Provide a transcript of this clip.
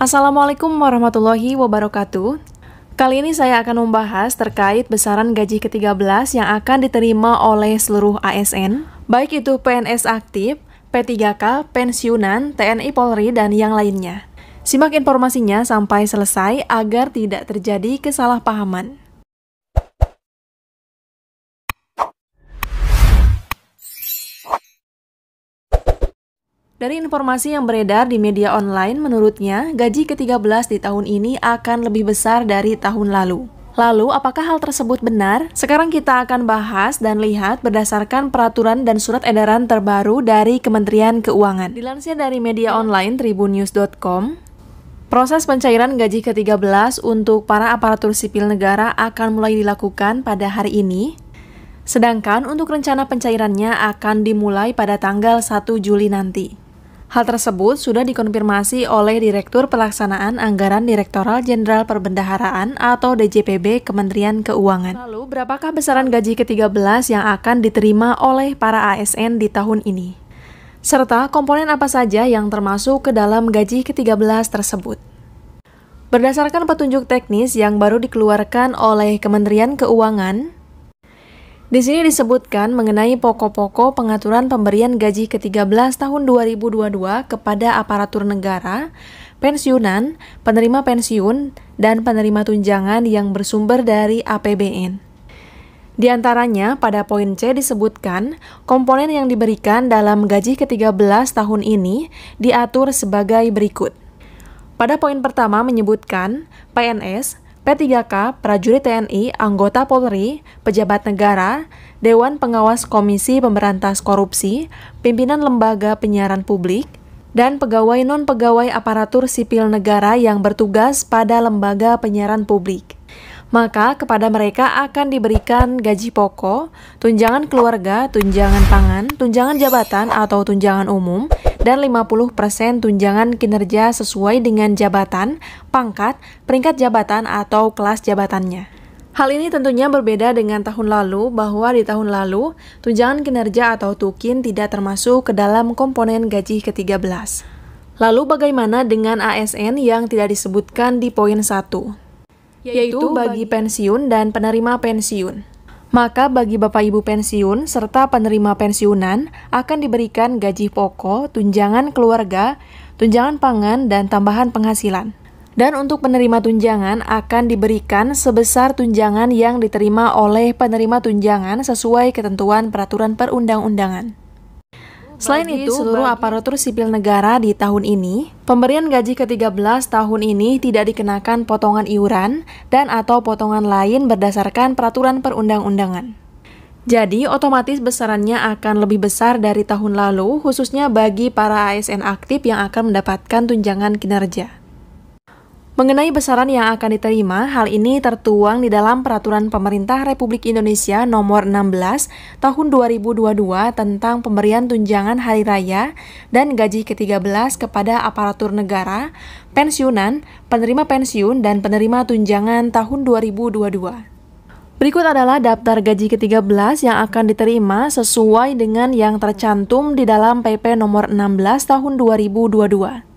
Assalamualaikum warahmatullahi wabarakatuh. Kali ini saya akan membahas terkait besaran gaji ke-13 yang akan diterima oleh seluruh ASN, baik itu PNS aktif, P3K, pensiunan, TNI Polri, dan yang lainnya. Simak informasinya sampai selesai agar tidak terjadi kesalahpahaman. Dari informasi yang beredar di media online, menurutnya gaji ke-13 di tahun ini akan lebih besar dari tahun lalu. Lalu, apakah hal tersebut benar? Sekarang kita akan bahas dan lihat berdasarkan peraturan dan surat edaran terbaru dari Kementerian Keuangan. Dilansir dari media online tribunnews.com, proses pencairan gaji ke-13 untuk para aparatur sipil negara akan mulai dilakukan pada hari ini, sedangkan untuk rencana pencairannya akan dimulai pada tanggal 1 Juli nanti. Hal tersebut sudah dikonfirmasi oleh Direktur Pelaksanaan Anggaran Direktoral Jenderal Perbendaharaan atau DJPB Kementerian Keuangan. Lalu, berapakah besaran gaji ke-13 yang akan diterima oleh para ASN di tahun ini? Serta komponen apa saja yang termasuk ke dalam gaji ke-13 tersebut? Berdasarkan petunjuk teknis yang baru dikeluarkan oleh Kementerian Keuangan, di sini disebutkan mengenai pokok-pokok pengaturan pemberian gaji ke-13 tahun 2022 kepada aparatur negara, pensiunan, penerima pensiun, dan penerima tunjangan yang bersumber dari APBN. Di antaranya, pada poin C disebutkan, komponen yang diberikan dalam gaji ke-13 tahun ini diatur sebagai berikut. Pada poin pertama menyebutkan, PNS P3K, prajurit TNI, anggota Polri, pejabat negara, Dewan Pengawas Komisi Pemberantas Korupsi, pimpinan lembaga penyiaran publik, dan pegawai non-pegawai aparatur sipil negara yang bertugas pada lembaga penyiaran publik. Maka kepada mereka akan diberikan gaji pokok, tunjangan keluarga, tunjangan pangan, tunjangan jabatan atau tunjangan umum, dan 50% tunjangan kinerja sesuai dengan jabatan, pangkat, peringkat jabatan atau kelas jabatannya. Hal ini tentunya berbeda dengan tahun lalu bahwa di tahun lalu tunjangan kinerja atau tukin tidak termasuk ke dalam komponen gaji ke-13. Lalu bagaimana dengan ASN yang tidak disebutkan di poin 1? Yaitu bagi pensiun dan penerima pensiun. Maka bagi Bapak Ibu pensiun serta penerima pensiunan akan diberikan gaji pokok, tunjangan keluarga, tunjangan pangan, dan tambahan penghasilan. Dan untuk penerima tunjangan akan diberikan sebesar tunjangan yang diterima oleh penerima tunjangan sesuai ketentuan peraturan perundang-undangan. Selain bagi itu, seluruh aparatur sipil negara di tahun ini, pemberian gaji ke-13 tahun ini tidak dikenakan potongan iuran dan atau potongan lain berdasarkan peraturan perundang-undangan. Jadi, otomatis besarannya akan lebih besar dari tahun lalu, khususnya bagi para ASN aktif yang akan mendapatkan tunjangan kinerja. Mengenai besaran yang akan diterima, hal ini tertuang di dalam Peraturan Pemerintah Republik Indonesia Nomor 16 Tahun 2022 tentang pemberian tunjangan hari raya dan gaji ke-13 kepada aparatur negara, pensiunan, penerima pensiun, dan penerima tunjangan tahun 2022. Berikut adalah daftar gaji ke-13 yang akan diterima sesuai dengan yang tercantum di dalam PP nomor 16 tahun 2022.